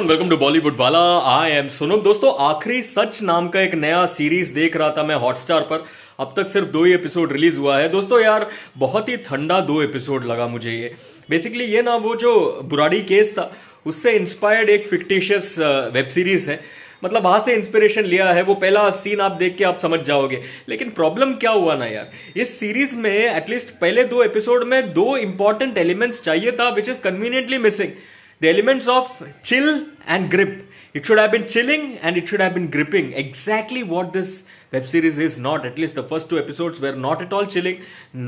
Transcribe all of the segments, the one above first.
Welcome to Bollywood वाला I am Sonam दोस्तों आखिरी सच नाम का एक नया सीरीज देख रहा था मैं हॉटस्टार पर अब तक सिर्फ दो ही एपिसोड रिलीज हुआ है दोस्तों यार बहुत ही ठंडा दो एपिसोड लगा मुझे ये बेसिकली ये ना वो जो बुराडी केस था उससे इंस्पायर्ड एक फिक्टिशियस वेब सीरीज है मतलब वहां से इंस्पिरेशन लिया है वो पहला सीन आप देख के आप समझ जाओगे लेकिन प्रॉब्लम क्या हुआ ना यार इस सीरीज में एटलीस्ट पहले दो एपिसोड में दो इंपॉर्टेंट एलिमेंट्स चाहिए था which is conveniently missing the elements of chill and grip. It should have been chilling and it should have been gripping. Exactly what this web series is not. At least the first two episodes were not at all chilling,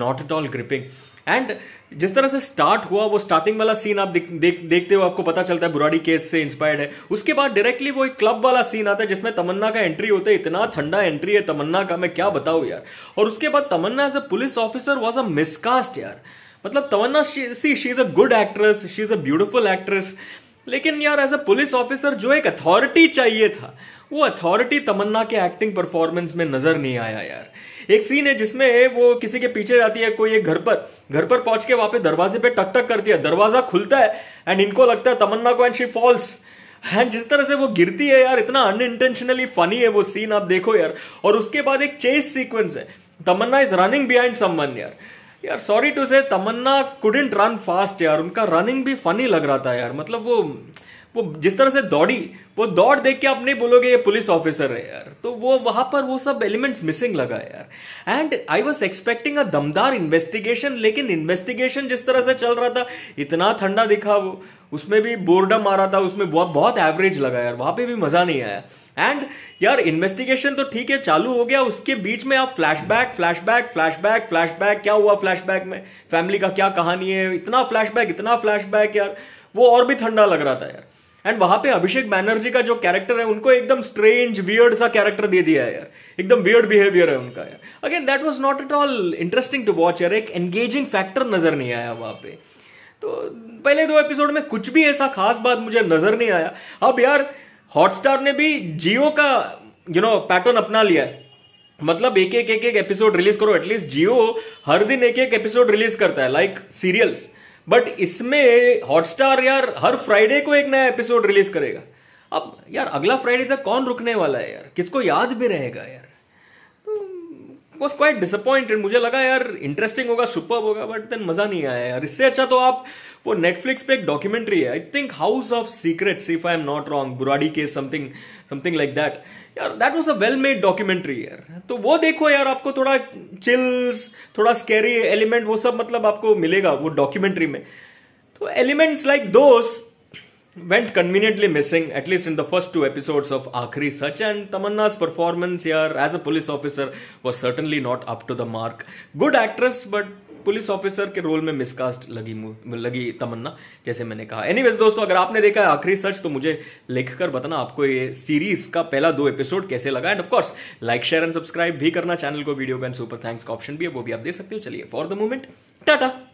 not at all gripping. and जिस तरह से start हुआ वो starting वाला scene आप देख, देख देखते हो आपको पता चलता है बुराडी केस से इंस्पायर्ड है उसके बाद डायरेक्टली वो एक क्लब वाला सीन आता है जिसमें तमन्ना का एंट्री होता है इतना ठंडा एंट्री है तमन्ना का मैं क्या बताऊँ यार और उसके बाद Tamannaah as a police officer was a miscast यार मतलब तवन्ना सी she is a good actress she is a beautiful actress लेकिन यार एज अ पुलिस ऑफिसर जो एक अथॉरिटी चाहिए था वो अथॉरिटी तमन्ना के एक्टिंग परफॉर्मेंस में नजर नहीं आया यार एक सीन है जिसमें वो किसी के पीछे जाती है कोई एक घर पर घर पर पहुंच के वहां पे दरवाजे पे टक टक करती है दरवाजा खुलता है एंड इनको लगता है तमन्ना को एंड शी फॉल्स एंड जिस तरह से वो गिरती है यार इतना अनइंटेंशनली फनी है वो सीन आप देखो यार और उसके बाद एक चेस सीक्वेंस है Tamannaah is running behind someone यार यार सॉरी टू से तमन्ना कुडेंट रन फास्ट यार उनका रनिंग भी फनी लग रहा था यार मतलब वो वो जिस तरह से दौड़ी वो दौड़ देख के आप नहीं बोलोगे ये पुलिस ऑफिसर है यार तो वो वहाँ पर वो सब एलिमेंट्स मिसिंग लगा है यार and I was expecting a दमदार इन्वेस्टिगेशन लेकिन इन्वेस्टिगेशन जिस तरह से चल रहा था इतना ठंडा दिखा वो उसमें भी बोर्डम आ रहा था उसमें बहुत बहुत एवरेज लगा यार वहाँ पे भी मज़ा नहीं आया एंड यार इन्वेस्टिगेशन तो ठीक है चालू हो गया उसके बीच में आप फ्लैशबैक फ्लैशबैक फ्लैशबैक फ्लैशबैक क्या हुआ फ्लैशबैक में फैमिली का क्या कहानी है इतना फ्लैशबैक इतना फ्लैशबैक यार वो और भी ठंडा लग रहा था यार एंड वहां पे अभिषेक बैनर्जी का जो कैरेक्टर है उनको एकदम स्ट्रेंज वियर्ड सा कैरेक्टर दे दिया है यार एकदम वियर्ड बिहेवियर है उनका यार again that was not at all interesting to watch यार एक एंगेजिंग फैक्टर नजर नहीं आया वहां पे तो पहले दो एपिसोड में कुछ भी ऐसा खास बात मुझे नजर नहीं आया अब यार हॉटस्टार ने भी जियो का यू नो पैटर्न अपना लिया है मतलब एक एक एक एक एपिसोड रिलीज करो एटलीस्ट जियो हर दिन एक एक एपिसोड रिलीज करता है लाइक सीरियल्स बट इसमें हॉटस्टार यार हर फ्राइडे को एक नया एपिसोड रिलीज करेगा अब यार अगला फ्राइडे तक कौन रुकने वाला है यार किसको याद भी रहेगा यार वॉज क्वाइट डिसअपॉइंटेड मुझे लगा यार इंटरेस्टिंग होगा सुपर होगा बट देन मजा नहीं आया यार इससे अच्छा तो आप वो नेटफ्लिक्स पे एक डॉक्यूमेंट्री है I think house of secret if I am not wrong Burari case something something like that यार that was a well made documentary यार तो वो देखो यार आपको थोड़ा चिल्स थोड़ा स्केरी एलिमेंट वो सब मतलब आपको मिलेगा वो डॉक्यूमेंट्री में तो elements like those went conveniently missing at least in the first two episode of Aakhri Sach and Tamannaah's performance यार as a police officer was certainly not up to the mark good actress but police officer के role में miscast लगी लगी तमन्ना जैसे मैंने कहा anyways दोस्तों अगर आपने देखा है आखिरी सर्च तो मुझे लिखकर बताना आपको ये सीरीज का पहला दो एपिसोड कैसे लगा and of course like share and subscribe भी करना चैनल को वीडियो का एंड सुपर थैंक्स का ऑप्शन भी है वो भी आप दे सकते हो चलिए फॉर द मोमेंट टाटा